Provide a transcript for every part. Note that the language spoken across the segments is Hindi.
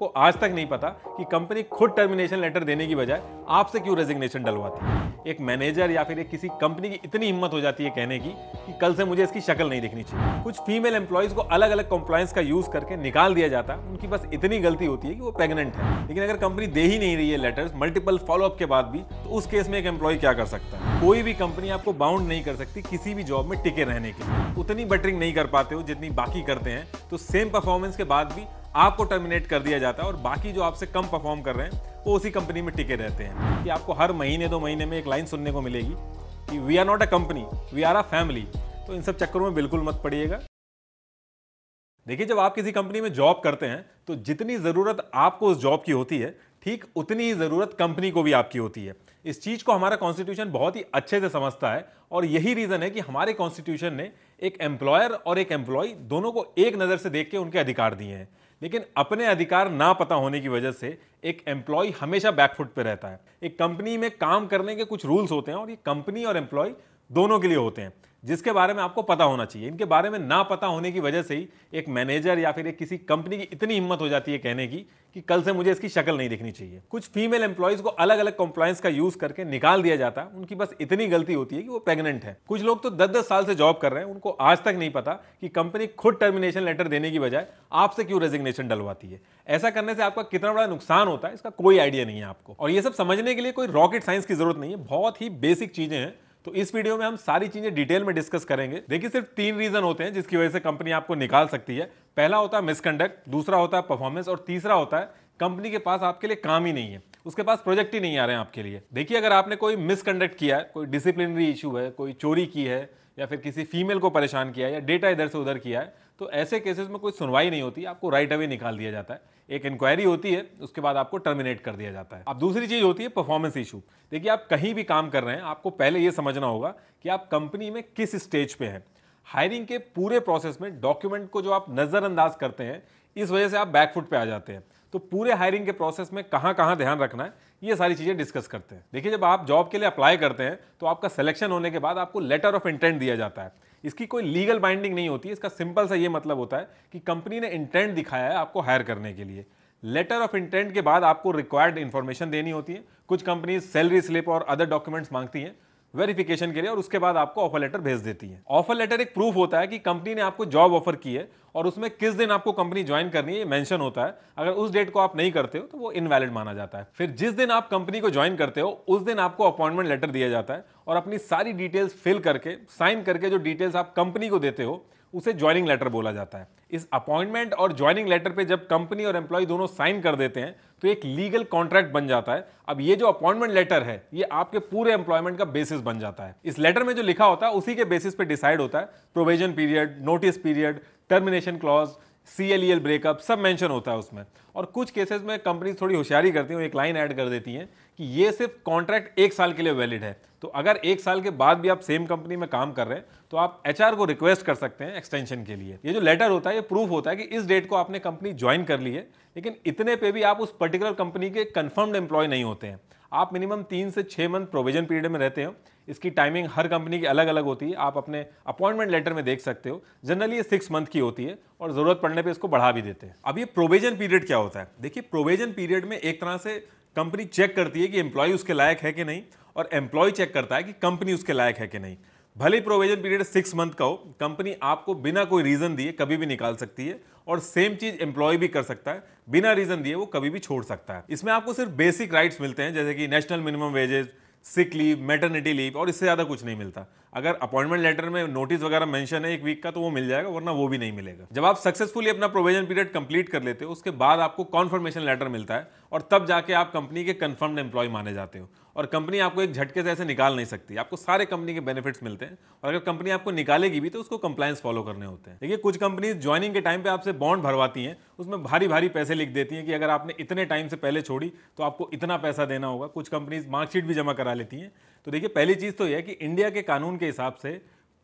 को आज तक नहीं पता कि कंपनी खुद टर्मिनेशन लेटर देने की बजाय आपसे क्यों रेजिग्नेशन डलवाती है एक मैनेजर या फिर एक किसी कंपनी की इतनी हिम्मत हो जाती है कहने की कि कल से मुझे इसकी शक्ल नहीं दिखनी चाहिए कुछ फीमेल एम्प्लॉयज को अलग अलग कंप्लायंस का यूज करके निकाल दिया जाता है उनकी बस इतनी गलती होती है कि वो प्रेगनेंट है लेकिन अगर कंपनी दे ही नहीं रही है लेटर्स मल्टीपल फॉलोअप के बाद भी तो उस केस में एक एम्प्लॉय क्या कर सकता है कोई भी कंपनी आपको बाउंड नहीं कर सकती किसी भी जॉब में टिके रहने के लिए उतनी बटरिंग नहीं कर पाते हो जितनी बाकी करते हैं तो सेम परफॉर्मेंस के बाद भी आपको टर्मिनेट कर दिया जाता है और बाकी जो आपसे कम परफॉर्म कर रहे हैं वो उसी कंपनी में टिके रहते हैं कि आपको हर महीने दो महीने में एक लाइन सुनने को मिलेगी कि we are not a company we are a family तो इन सब चक्करों में बिल्कुल मत पड़िएगा देखिए जब आप किसी कंपनी में जॉब करते हैं तो जितनी ज़रूरत आपको उस जॉब की होती है ठीक उतनी ही ज़रूरत कंपनी को भी आपकी होती है इस चीज़ को हमारा कॉन्स्टिट्यूशन बहुत ही अच्छे से समझता है और यही रीज़न है कि हमारे कॉन्स्टिट्यूशन ने एक एम्प्लॉयर और एक एम्प्लॉय दोनों को एक नज़र से देख के उनके अधिकार दिए हैं लेकिन अपने अधिकार ना पता होने की वजह से एक एम्प्लॉय हमेशा बैकफुट पर रहता है एक कंपनी में काम करने के कुछ रूल्स होते हैं और ये कंपनी और एम्प्लॉय दोनों के लिए होते हैं जिसके बारे में आपको पता होना चाहिए इनके बारे में ना पता होने की वजह से ही एक मैनेजर या फिर एक किसी कंपनी की इतनी हिम्मत हो जाती है कहने की कि कल से मुझे इसकी शक्ल नहीं देखनी चाहिए कुछ फीमेल एम्प्लॉयज़ को अलग अलग कॉम्प्लायंस का यूज़ करके निकाल दिया जाता है उनकी बस इतनी गलती होती है कि वो प्रेगनेंट है कुछ लोग तो दस दस साल से जॉब कर रहे हैं उनको आज तक नहीं पता कि कंपनी खुद टर्मिनेशन लेटर देने की बजाय आपसे क्यों रेजिग्नेशन डलवाती है ऐसा करने से आपका कितना बड़ा नुकसान होता है इसका कोई आइडिया नहीं है आपको और ये सब समझने के लिए कोई रॉकेट साइंस की जरूरत नहीं है बहुत ही बेसिक चीज़ें हैं तो इस वीडियो में हम सारी चीजें डिटेल में डिस्कस करेंगे देखिए सिर्फ तीन रीजन होते हैं जिसकी वजह से कंपनी आपको निकाल सकती है पहला होता है मिसकंडक्ट दूसरा होता है परफॉर्मेंस और तीसरा होता है कंपनी के पास आपके लिए काम ही नहीं है उसके पास प्रोजेक्ट ही नहीं आ रहे हैं आपके लिए देखिए अगर आपने कोई मिसकंडक्ट किया है कोई डिसिप्लिनरी इशू है कोई चोरी की है या फिर किसी फीमेल को परेशान किया है या डेटा इधर से उधर किया है तो ऐसे केसेस में कोई सुनवाई नहीं होती आपको राइट अवे निकाल दिया जाता है एक इंक्वायरी होती है उसके बाद आपको टर्मिनेट कर दिया जाता है अब दूसरी चीज़ होती है परफॉर्मेंस इशू देखिए आप कहीं भी काम कर रहे हैं आपको पहले ये समझना होगा कि आप कंपनी में किस स्टेज पे हैं हायरिंग के पूरे प्रोसेस में डॉक्यूमेंट को जो आप नज़रअंदाज करते हैं इस वजह से आप बैकफुट पे आ जाते हैं तो पूरे हायरिंग के प्रोसेस में कहाँ कहाँ ध्यान रखना है ये सारी चीज़ें डिस्कस करते हैं देखिए जब आप जॉब के लिए अप्लाई करते हैं तो आपका सिलेक्शन होने के बाद आपको लेटर ऑफ इंटेंट दिया जाता है इसकी कोई लीगल बाइंडिंग नहीं होती इसका सिंपल सा ये मतलब होता है कि कंपनी ने इंटेंट दिखाया है आपको हायर करने के लिए लेटर ऑफ इंटेंट के बाद आपको रिक्वायर्ड इन्फॉर्मेशन देनी होती है कुछ कंपनीज सैलरी स्लिप और अदर डॉक्यूमेंट्स मांगती हैं वेरिफिकेशन के लिए और उसके बाद आपको ऑफर लेटर भेज देती है ऑफर लेटर एक प्रूफ होता है कि कंपनी ने आपको जॉब ऑफर की है और उसमें किस दिन आपको कंपनी ज्वाइन करनी है ये मेंशन होता है अगर उस डेट को आप नहीं करते हो तो वो इनवैलिड माना जाता है फिर जिस दिन आप कंपनी को ज्वाइन करते हो उस दिन आपको अपॉइंटमेंट लेटर दिया जाता है और अपनी सारी डिटेल्स फिल करके साइन करके जो डिटेल्स आप कंपनी को देते हो उसे ज्वाइनिंग लेटर बोला जाता है इस अपॉइंटमेंट और ज्वाइनिंग लेटर पे जब कंपनी और एम्प्लॉय दोनों साइन कर देते हैं तो एक लीगल कॉन्ट्रैक्ट बन जाता है अब ये जो अपॉइंटमेंट लेटर है ये आपके पूरे एम्प्लॉयमेंट का बेसिस बन जाता है इस लेटर में जो लिखा होता है उसी के बेसिस पे डिसाइड होता है probation period notice period termination clause C L E L breakup सब मेंशन होता है उसमें और कुछ केसेस में कंपनीज थोड़ी होशियारी करती हैं एक लाइन ऐड कर देती हैं कि ये सिर्फ कॉन्ट्रैक्ट एक साल के लिए वैलिड है तो अगर एक साल के बाद भी आप सेम कंपनी में काम कर रहे हैं तो आप एच को रिक्वेस्ट कर सकते हैं एक्सटेंशन के लिए ये जो लेटर होता है ये प्रूफ होता है कि इस डेट को आपने कंपनी ज्वाइन कर ली है लेकिन इतने पे भी आप उस पर्टिकुलर कंपनी के कन्फर्म्ड एम्प्लॉय नहीं होते हैं आप मिनिमम तीन से छः मंथ प्रोविजन पीरियड में रहते हो इसकी टाइमिंग हर कंपनी की अलग अलग होती है आप अपने अपॉइंटमेंट लेटर में देख सकते हो जनरली ये सिक्स मंथ की होती है और ज़रूरत पड़ने पे इसको बढ़ा भी देते हैं अब ये प्रोविजन पीरियड क्या होता है देखिए प्रोविजन पीरियड में एक तरह से कंपनी चेक करती है कि एम्प्लॉय उसके लायक है कि नहीं और एम्प्लॉय चेक करता है कि कंपनी उसके लायक है कि नहीं भले प्रोविजन पीरियड सिक्स मंथ का हो कंपनी आपको बिना कोई रीज़न दिए कभी भी निकाल सकती है और सेम चीज एम्प्लॉय भी कर सकता है बिना रीजन दिए वो कभी भी छोड़ सकता है इसमें आपको सिर्फ बेसिक राइट्स मिलते हैं जैसे कि national minimum wages sick leave maternity leave और इससे ज़्यादा कुछ नहीं मिलता अगर अपॉइंटमेंट लेटर में नोटिस वगैरह मेंशन है एक वीक का तो वो मिल जाएगा वरना वो भी नहीं मिलेगा जब आप सक्सेसफुली अपना प्रोविजन पीरियड कंप्लीट कर लेते हो उसके बाद आपको कॉन्फर्मेशन लेटर मिलता है और तब जाके आप कंपनी के कन्फर्म्ड एम्प्लॉय माने जाते हो और कंपनी आपको एक झटके से ऐसे निकाल नहीं सकती आपको सारे कंपनी के बेनिफिट्स मिलते हैं और अगर कंपनी आपको निकालेगी भी तो उसको कंप्लायंस फॉलो करने होते हैं देखिए कुछ कंपनीज ज्वाइनिंग के टाइम पे आपसे बॉन्ड भरवाती हैं उसमें भारी भारी पैसे लिख देती हैं कि अगर आपने इतने टाइम से पहले छोड़ी तो आपको इतना पैसा देना होगा कुछ कंपनीज मार्कशीट भी जमा करा लेती हैं तो देखिए पहली चीज़ तो यह है कि इंडिया के कानून के हिसाब से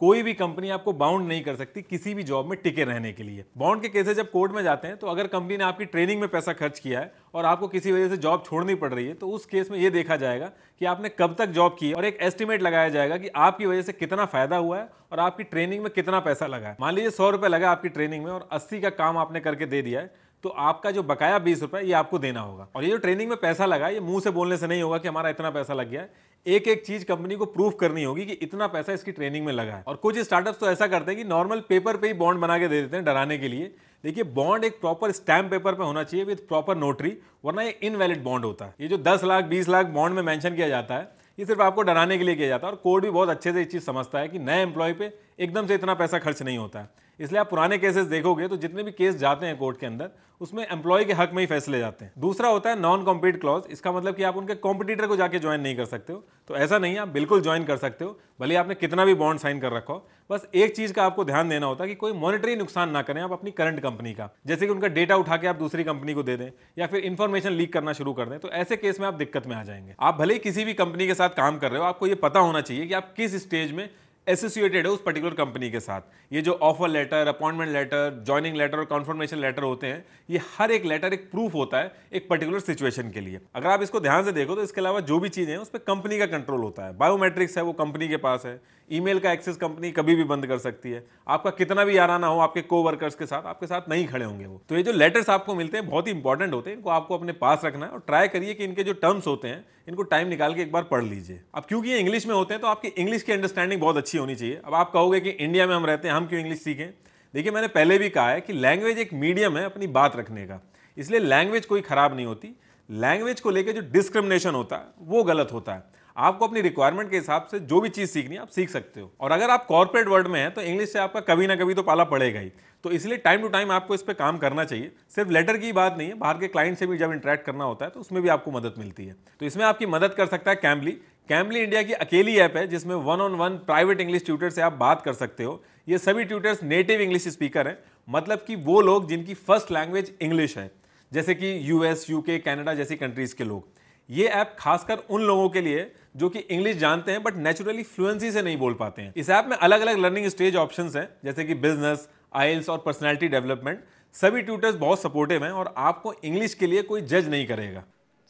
कोई भी कंपनी आपको बाउंड नहीं कर सकती किसी भी जॉब में टिके रहने के लिए बाउंड के केसेस जब कोर्ट में जाते हैं तो अगर कंपनी ने आपकी ट्रेनिंग में पैसा खर्च किया है और आपको किसी वजह से जॉब छोड़नी पड़ रही है तो उस केस में ये देखा जाएगा कि आपने कब तक जॉब की और एक एस्टिमेट लगाया जाएगा कि आपकी वजह से कितना फायदा हुआ है और आपकी ट्रेनिंग में कितना पैसा लगा है मान लीजिए सौ रुपये लगा आपकी ट्रेनिंग में और अस्सी का काम आपने करके दे दिया है तो आपका जो बकाया बीस रुपये ये आपको देना होगा और ये जो ट्रेनिंग में पैसा लगा ये मुंह से बोलने से नहीं होगा कि हमारा इतना पैसा लग गया है एक एक चीज कंपनी को प्रूफ करनी होगी कि इतना पैसा इसकी ट्रेनिंग में लगा है और कुछ स्टार्टअप्स तो ऐसा करते हैं कि नॉर्मल पेपर पे ही बॉन्ड बना के दे देते हैं डराने के लिए देखिए बॉन्ड एक प्रॉपर स्टैम्प पेपर पे होना चाहिए विद प्रॉपर नोटरी वरना ये इनवैलिड बॉन्ड होता है ये जो दस लाख बीस लाख बॉन्ड में मैंशन किया जाता है ये सिर्फ आपको डराने के लिए किया जाता है और कोर्ट भी बहुत अच्छे से इस चीज़ समझता है कि नए एम्प्लॉय पे एकदम से इतना पैसा खर्च नहीं होता है इसलिए आप पुराने केसेस देखोगे तो जितने भी केस जाते हैं कोर्ट के अंदर उसमें एम्प्लॉय के हक में ही फैसले जाते हैं दूसरा होता है नॉन कॉम्पीट क्लॉज इसका मतलब कि आप उनके कॉम्पिटिटर को जाके ज्वाइन नहीं कर सकते हो तो ऐसा नहीं है आप बिल्कुल ज्वाइन कर सकते हो भले आपने कितना भी बॉन्ड साइन कर रखा हो बस एक चीज का आपको ध्यान देना होता है कि कोई मॉनिटरी नुकसान ना करें आप अपनी करंट कंपनी का जैसे कि उनका डेटा उठा के आप दूसरी कंपनी को दे दें या फिर इन्फॉर्मेशन लीक करना शुरू कर दें तो ऐसे केस में आप दिक्कत में आ जाएंगे आप भले ही किसी भी कंपनी के साथ काम कर रहे हो आपको ये पता होना चाहिए कि आप किस स्टेज में एसोसिएटेड है उस पर्टिकुलर कंपनी के साथ ये जो offer letter appointment letter joining letter और कॉन्फर्मेशन लेटर होते हैं ये हर एक लेटर एक प्रूफ होता है एक पर्टिकुलर सिचुएशन के लिए अगर आप इसको ध्यान से देखो तो इसके अलावा जो भी चीज़ें हैं उस पर कंपनी का कंट्रोल होता है बायोमेट्रिक्स है वो कंपनी के पास है ईमेल का एक्सेस कंपनी कभी भी बंद कर सकती है आपका कितना भी याराना हो आपके को वर्कर्स के साथ आपके साथ नहीं खड़े होंगे वो तो ये जो लेटर्स आपको मिलते हैं बहुत ही इंपॉर्टेंट होते हैं इनको आपको अपने पास रखना है और ट्राई करिए कि इनके जो टर्म्स होते हैं इनको टाइम निकाल के एक बार पढ़ लीजिए अब क्योंकि ये इंग्लिश में होते हैं तो आपकी इंग्लिश की अंडरस्टैंडिंग बहुत अच्छी होनी चाहिए अब आप कहोगे कि इंडिया में हम रहते हैं हम क्यों इंग्लिश सीखें देखिए मैंने पहले भी कहा है कि लैंग्वेज एक मीडियम है अपनी बात रखने का इसलिए लैंग्वेज कोई ख़राब नहीं होती लैंग्वेज को लेकर जो डिस्क्रिमिनेशन होता है वो गलत होता है आपको अपनी रिक्वायरमेंट के हिसाब से जो भी चीज़ सीखनी है आप सीख सकते हो और अगर आप कॉर्पोरेट वर्ल्ड में हैं तो इंग्लिश से आपका कभी ना कभी तो पाला पड़ेगा ही तो इसलिए टाइम टू टाइम आपको इस पर काम करना चाहिए सिर्फ लेटर की बात नहीं है बाहर के क्लाइंट से भी जब इंटरेक्ट करना होता है तो उसमें भी आपको मदद मिलती है तो इसमें आपकी मदद कर सकता है कैम्बली कैम्बली इंडिया की अकेली ऐप है जिसमें one on one private English tutor से आप बात कर सकते हो ये सभी ट्यूटर्स नेटिव इंग्लिश स्पीकर हैं मतलब कि वो लोग जिनकी फर्स्ट लैंग्वेज इंग्लिश है जैसे कि यूएस यूके कनाडा जैसी कंट्रीज़ के लोग ये ऐप खासकर उन लोगों के लिए जो कि इंग्लिश जानते हैं बट नेचुरली फ्लुएंसी से नहीं बोल पाते हैं इस ऐप में अलग अलग लर्निंग स्टेज ऑप्शन हैं जैसे कि बिजनेस आइल्स और पर्सनैलिटी डेवलपमेंट सभी ट्यूटर्स बहुत सपोर्टिव हैं और आपको इंग्लिश के लिए कोई जज नहीं करेगा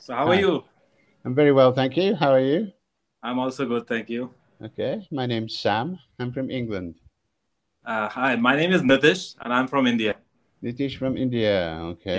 So how are you? I'm very well, thank you. How are you? I'm also good, thank you. Okay, my name's Sam. I'm from England. Uh, hi, my name is Nitish, and I'm from India. Nitish from India okay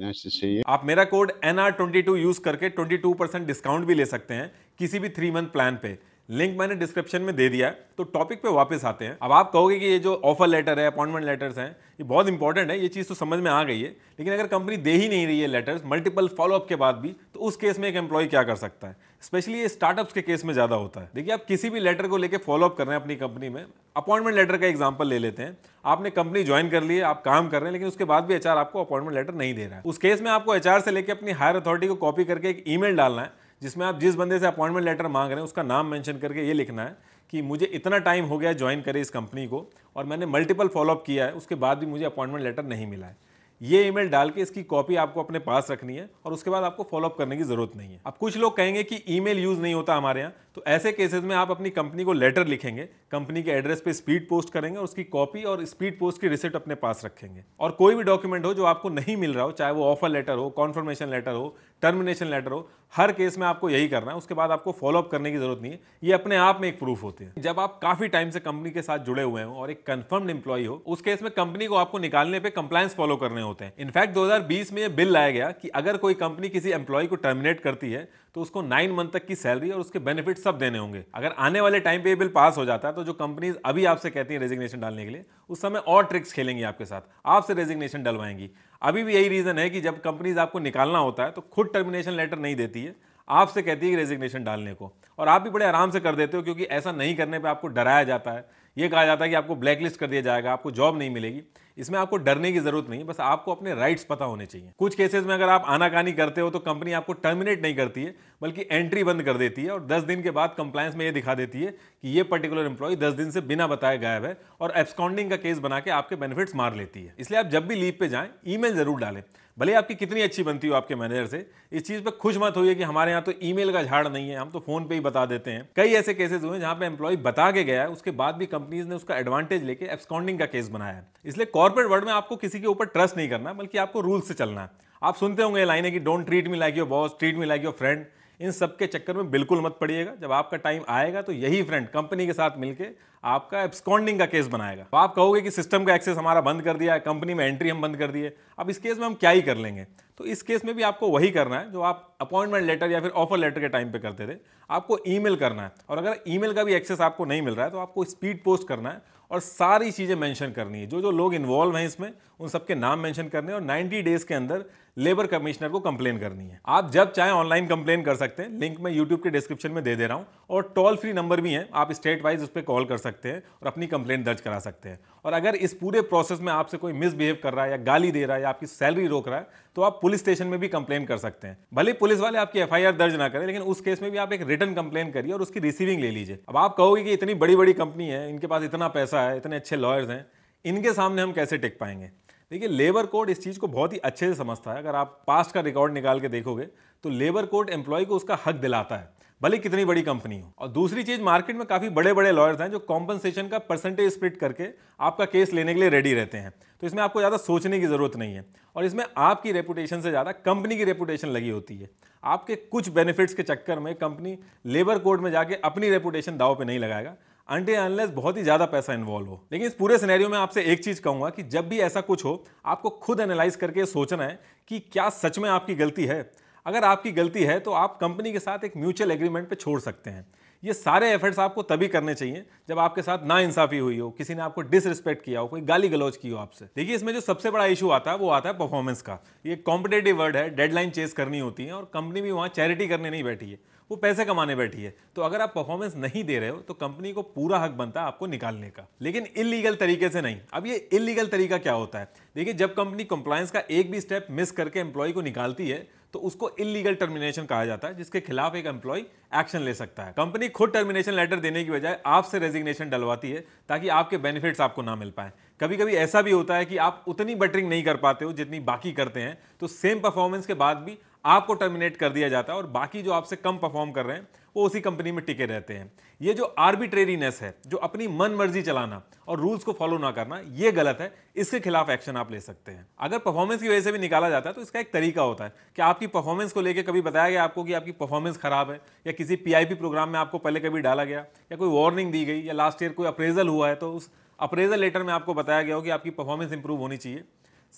nice to see you आप मेरा code N R twenty two use करके ट्वेंटी टू परसेंट डिस्काउंट भी ले सकते हैं किसी भी थ्री मंथ प्लान पे लिंक मैंने डिस्क्रिप्शन में दे दिया है तो टॉपिक पे वापस आते हैं अब आप कहोगे कि ये जो ऑफर लेटर है अपॉइंटमेंट लेटर्स हैं ये बहुत इंपॉर्टेंट है ये चीज़ तो समझ में आ गई है लेकिन अगर कंपनी दे ही नहीं रही है लेटर्स मल्टीपल फॉलोअप के बाद भी तो उस केस में एक एम्प्लॉय क्या कर सकता है स्पेशली ये स्टार्टअप्स के केस में ज़्यादा होता है देखिए आप किसी भी लेटर को लेकर फॉलोअप कर रहे हैं अपनी कंपनी में अपॉइंटमेंट लेटर का एग्जाम्पल ले लेते हैं आपने कंपनी ज्वाइन कर ली है आप काम कर रहे हैं लेकिन उसके बाद भी एचआर आपको अपॉइंटमेंट लेटर नहीं दे रहा है उस केस में आपको एचआर से लेकर अपनी हायर अथॉरिटी को कॉपी करके एक ईमेल डालना है जिसमें आप जिस बंदे से अपॉइंटमेंट लेटर मांग रहे हैं उसका नाम मेंशन करके ये लिखना है कि मुझे इतना टाइम हो गया ज्वाइन करे इस कंपनी को और मैंने मल्टीपल फॉलोअप किया है उसके बाद भी मुझे अपॉइंटमेंट लेटर नहीं मिला है ये ईमेल डाल के इसकी कॉपी आपको अपने पास रखनी है और उसके बाद आपको फॉलोअप करने की ज़रूरत नहीं है अब कुछ लोग कहेंगे कि ईमेल यूज़ नहीं होता हमारे यहाँ तो ऐसे केसेस में आप अपनी कंपनी को लेटर लिखेंगे कंपनी के एड्रेस पे स्पीड पोस्ट करेंगे और उसकी कॉपी और स्पीड पोस्ट की रिसिप्ट अपने पास रखेंगे और कोई भी डॉक्यूमेंट हो जो आपको नहीं मिल रहा हो चाहे वो ऑफर लेटर हो कॉन्फर्मेशन लेटर हो टर्मिनेशन लेटर हो हर केस में आपको यही करना है उसके बाद आपको फॉलोअप करने की जरूरत नहीं है ये अपने आप में एक प्रूफ होते हैं जब आप काफी टाइम से कंपनी के साथ जुड़े हुए हो और एक कंफर्म्ड एम्प्लॉय हो उस केस में कंपनी को आपको निकालने पे कंप्लायंस फॉलो करने होते हैं इनफैक्ट 2020 में ये बिल लाया गया कि अगर कोई कंपनी किसी एम्प्लॉय को टर्मिनेट करती है तो उसको नाइन मंथ तक की सैलरी और उसके बेनिफिट सब देने होंगे अगर आने वाले टाइम पे ये बिल पास हो जाता है तो जो कंपनीज अभी आपसे कहती हैं रेजिग्नेशन डालने के लिए उस समय और ट्रिक्स खेलेंगी आपके साथ आपसे रेजिग्नेशन डलवाएंगी अभी भी यही रीज़न है कि जब कंपनीज आपको निकालना होता है तो खुद टर्मिनेशन लेटर नहीं देती है आपसे कहती है कि रेजिग्नेशन डालने को और आप भी बड़े आराम से कर देते हो क्योंकि ऐसा नहीं करने पर आपको डराया जाता है ये कहा जाता है कि आपको ब्लैकलिस्ट कर दिया जाएगा आपको जॉब नहीं मिलेगी इसमें आपको डरने की जरूरत नहीं बस आपको अपने राइट्स पता होने चाहिए कुछ केसेस में अगर आप आनाकानी करते हो तो कंपनी आपको टर्मिनेट नहीं करती है बल्कि एंट्री बंद कर देती है और 10 दिन के बाद कंप्लायंस में ये दिखा देती है कि ये पर्टिकुलर एम्प्लॉय 10 दिन से बिना बताए गायब है और एब्सकॉन्डिंग का केस बना के आपके बेनिफिट्स मार लेती है इसलिए आप जब भी लीव पे जाएं ईमेल जरूर डालें भले आपकी कितनी अच्छी बनती हो आपके मैनेजर से इस चीज़ पर खुश मत होइए कि हमारे यहाँ तो ईमेल का झाड़ नहीं है हम तो फोन पे ही बता देते हैं कई ऐसे केसेस हुए जहाँ पे एम्प्लॉय बता के गया है उसके बाद भी कंपनीज ने उसका एडवांटेज लेके एब्सकॉन्डिंग का केस बनाया है इसलिए कॉर्पोरेट वर्ल्ड में आपको किसी के ऊपर ट्रस्ट नहीं करना बल्कि आपको रूल से चलना है आप सुनते होंगे लाइने की don't treat me like your boss treat me like your friend इन सब के चक्कर में बिल्कुल मत पड़िएगा जब आपका टाइम आएगा तो यही फ्रेंड कंपनी के साथ मिलके आपका एब्सकॉन्डिंग का केस बनाएगा तो आप कहोगे कि सिस्टम का एक्सेस हमारा बंद कर दिया है कंपनी में एंट्री हम बंद कर दिए अब इस केस में हम क्या ही कर लेंगे तो इस केस में भी आपको वही करना है जो आप अपॉइंटमेंट लेटर या फिर ऑफर लेटर के टाइम पे करते थे आपको ईमेल करना है और अगर ईमेल का भी एक्सेस आपको नहीं मिल रहा है तो आपको स्पीड पोस्ट करना है और सारी चीज़ें मेंशन करनी है जो जो लोग इन्वॉल्व हैं इसमें उन सबके नाम मेंशन करने और 90 डेज़ के अंदर लेबर कमिश्नर को कंप्लेन करनी है आप जब चाहें ऑनलाइन कंप्लेन कर सकते हैं लिंक मैं यूट्यूब के डिस्क्रिप्शन में दे दे रहा हूँ और टोल फ्री नंबर भी है आप स्टेट वाइज उस पर कॉल कर सकते हैं और अपनी कंप्लेन दर्ज करा सकते हैं और अगर इस पूरे प्रोसेस में आपसे कोई मिसबिहेव कर रहा है या गाली दे रहा है या आपकी सैलरी रोक रहा है तो आप पुलिस स्टेशन में भी कंप्लेन कर सकते हैं भले पुलिस वाले आपकी एफ दर्ज ना करें लेकिन उस केस में भी आप एक रिटर्न कंप्लेन करिए और उसकी रिसीविंग ले लीजिए अब आप कहोगे कि इतनी बड़ी बड़ी कंपनी है इनके पास इतना पैसा रहा है इतने अच्छे लॉयर्स हैं इनके सामने हम कैसे टिक पाएंगे देखिए लेबर कोड इस चीज़ को बहुत ही अच्छे से समझता है अगर आप पास्ट का रिकॉर्ड निकाल के देखोगे तो लेबर कोड एम्प्लॉय को उसका हक दिलाता है भले कितनी बड़ी कंपनी हो और दूसरी चीज़ मार्केट में काफ़ी बड़े बड़े लॉयर्स हैं जो कॉम्पनसेशन का परसेंटेज स्प्लिट करके आपका केस लेने के लिए रेडी रहते हैं तो इसमें आपको ज़्यादा सोचने की ज़रूरत नहीं है और इसमें आपकी रेपुटेशन से ज़्यादा कंपनी की रेपुटेशन लगी होती है आपके कुछ बेनिफिट्स के चक्कर में कंपनी लेबर कोड में जाके अपनी रेपुटेशन दाव पर नहीं लगाएगा अंडे अनलेस बहुत ही ज़्यादा पैसा इन्वॉल्व हो लेकिन इस पूरे सिनेरियो में आपसे एक चीज़ कहूँगा कि जब भी ऐसा कुछ हो आपको खुद एनालाइज करके सोचना है कि क्या सच में आपकी गलती है अगर आपकी गलती है तो आप कंपनी के साथ एक म्यूचुअल एग्रीमेंट पे छोड़ सकते हैं ये सारे एफर्ट्स आपको तभी करने चाहिए जब आपके साथ ना इंसाफी हुई हो किसी ने आपको डिसरिस्पेक्ट किया हो कोई गाली गलौज की हो आपसे देखिए इसमें जो सबसे बड़ा इशू आता है वो आता है परफॉर्मेंस का ये कॉम्पिटेटिव वर्ड है डेडलाइन चेस करनी होती है और कंपनी भी वहाँ चैरिटी करने नहीं बैठी है वो पैसे कमाने बैठी है तो अगर आप परफॉर्मेंस नहीं दे रहे हो तो कंपनी को पूरा हक बनता है आपको निकालने का लेकिन इलीगल तरीके से नहीं अब ये इलीगल तरीका क्या होता है देखिए जब कंपनी कंप्लायंस का एक भी स्टेप मिस करके एम्प्लॉय को निकालती है तो उसको इलीगल टर्मिनेशन कहा जाता है जिसके खिलाफ एक एम्प्लॉय एक्शन ले सकता है कंपनी खुद टर्मिनेशन लेटर देने की बजाय आपसे रेजिग्नेशन डलवाती है ताकि आपके बेनिफिट्स आपको ना मिल पाए कभी कभी ऐसा भी होता है कि आप उतनी बटरिंग नहीं कर पाते हो जितनी बाकी करते हैं तो सेम परफॉर्मेंस के बाद भी आपको टर्मिनेट कर दिया जाता है और बाकी जो आपसे कम परफॉर्म कर रहे हैं वो उसी कंपनी में टिके रहते हैं ये जो आर्बिट्रेरीनेस है जो अपनी मन मर्जी चलाना और रूल्स को फॉलो ना करना ये गलत है इसके खिलाफ एक्शन आप ले सकते हैं अगर परफॉर्मेंस की वजह से भी निकाला जाता है तो इसका एक तरीका होता है कि आपकी परफॉर्मेंस को लेकर कभी बताया गया आपको कि आपकी परफॉर्मेंस खराब है या किसी पी प्रोग्राम में आपको पहले कभी डाला गया या कोई वार्निंग दी गई या लास्ट ईयर कोई अप्रेजल हुआ है तो उस अप्रेजल लेटर में आपको बताया गया हो कि आपकी परफॉर्मेंस इंप्रूव होनी चाहिए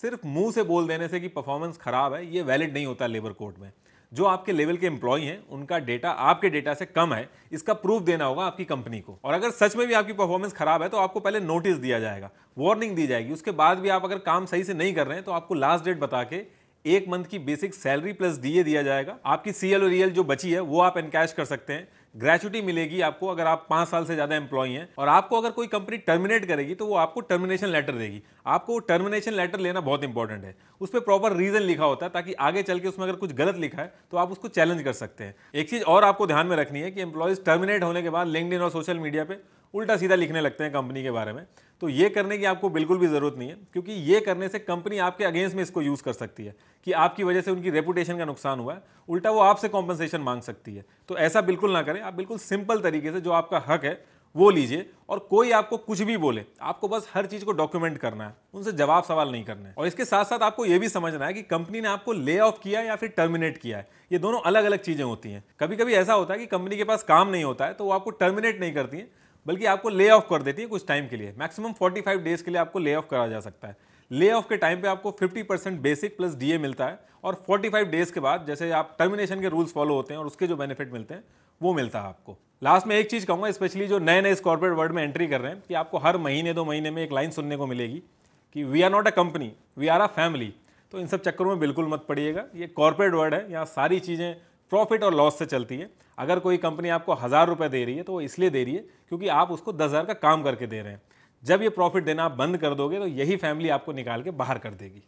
सिर्फ मुंह से बोल देने से कि परफॉर्मेंस खराब है ये वैलिड नहीं होता लेबर कोर्ट में जो आपके लेवल के एम्प्लॉय हैं उनका डेटा आपके डेटा से कम है इसका प्रूफ देना होगा आपकी कंपनी को और अगर सच में भी आपकी परफॉर्मेंस खराब है तो आपको पहले नोटिस दिया जाएगा वार्निंग दी जाएगी उसके बाद भी आप अगर काम सही से नहीं कर रहे हैं तो आपको लास्ट डेट बता के एक मंथ की बेसिक सैलरी प्लस डीए दिया जाएगा आपकी सीएल और रियल जो बची है वो आप इनकैश कर सकते हैं ग्रेचुटी मिलेगी आपको अगर आप पांच साल से ज़्यादा एम्प्लॉय हैं और आपको अगर कोई कंपनी टर्मिनेट करेगी तो वो आपको टर्मिनेशन लेटर देगी आपको वो टर्मिनेशन लेटर लेना बहुत इंपॉर्टेंट है उस पर प्रॉपर रीज़न लिखा होता है ताकि आगे चल के उसमें अगर कुछ गलत लिखा है तो आप उसको चैलेंज कर सकते हैं एक चीज़ और आपको ध्यान में रखनी है कि एम्प्लॉयज़ टर्मिनेट होने के बाद लिंकड और सोशल मीडिया पर उल्टा सीधा लिखने लगते हैं कंपनी के बारे में तो ये करने की आपको बिल्कुल भी ज़रूरत नहीं है क्योंकि ये करने से कंपनी आपके अगेंस्ट में इसको यूज़ कर सकती है कि आपकी वजह से उनकी रेपुटेशन का नुकसान हुआ है उल्टा वो आपसे कॉम्पनसेशन मांग सकती है तो ऐसा बिल्कुल ना करें आप बिल्कुल सिंपल तरीके से जो आपका हक है वो लीजिए और कोई आपको कुछ भी बोले आपको बस हर चीज़ को डॉक्यूमेंट करना है उनसे जवाब सवाल नहीं करना है और इसके साथ साथ आपको ये भी समझना है कि कंपनी ने आपको ले ऑफ किया है या फिर टर्मिनेट किया है ये दोनों अलग अलग चीज़ें होती हैं कभी कभी ऐसा होता है कि कंपनी के पास काम नहीं होता है तो वो आपको टर्मिनेट नहीं करती है बल्कि आपको ले ऑफ कर देती है कुछ टाइम के लिए मैक्सिमम 45 डेज के लिए आपको ले ऑफ करा जा सकता है ले ऑफ के टाइम पे आपको 50 परसेंट बेसिक प्लस डीए मिलता है और 45 डेज के बाद जैसे आप टर्मिनेशन के रूल्स फॉलो होते हैं और उसके जो बेनिफिट मिलते हैं वो मिलता है आपको लास्ट में एक चीज़ कहूँगा स्पेशली जो नए नए इस कॉर्पोरेट वर्ल्ड में एंट्री कर रहे हैं कि आपको हर महीने दो महीने में एक लाइन सुनने को मिलेगी कि we are not a company we are a family तो इन सब चक्करों में बिल्कुल मत पड़िएगा ये कॉर्पोरेट वर्ड है यहाँ सारी चीज़ें प्रॉफिट और लॉस से चलती है अगर कोई कंपनी आपको हज़ार रुपये दे रही है तो वो इसलिए दे रही है क्योंकि आप उसको दस हज़ार का काम करके दे रहे हैं जब ये प्रॉफिट देना आप बंद कर दोगे तो यही फैमिली आपको निकाल के बाहर कर देगी